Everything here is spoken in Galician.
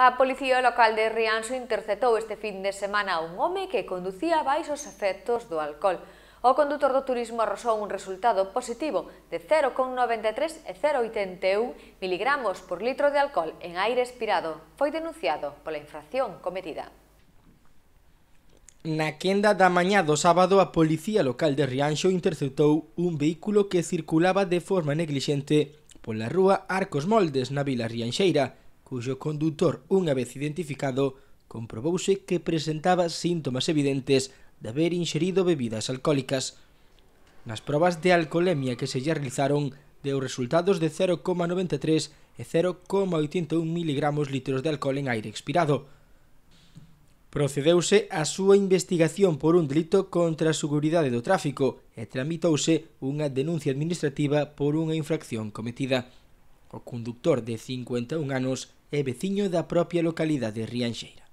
A policía local de Rianxo interceptou este fin de semana un home que conducía baixo os efectos do alcohol. O condutor do turismo arrosou un resultado positivo de 0,93 e 0,81 miligramos por litro de alcohol en aire expirado. Foi denunciado pola infracción cometida. Na quenda da mañá do sábado, a policía local de Rianxo interceptou un vehículo que circulaba de forma neglixente pola rúa Arcos Moldes, na Vila Rianxeira, cuxo condutor, unha vez identificado, comprobouse que presentaba síntomas evidentes de haber inxerido bebidas alcohólicas. Nas probas de alcoholemia que se lle realizaron, deu resultados de 0,93 e 0,81 mg litros de alcohol en aire expirado. Procedeuse a súa investigación por un delito contra a seguridade do tráfico e tramitouse unha denuncia administrativa por unha infracción cometida. O conductor de 51 anos é veciño da propia localidade de rianxeira.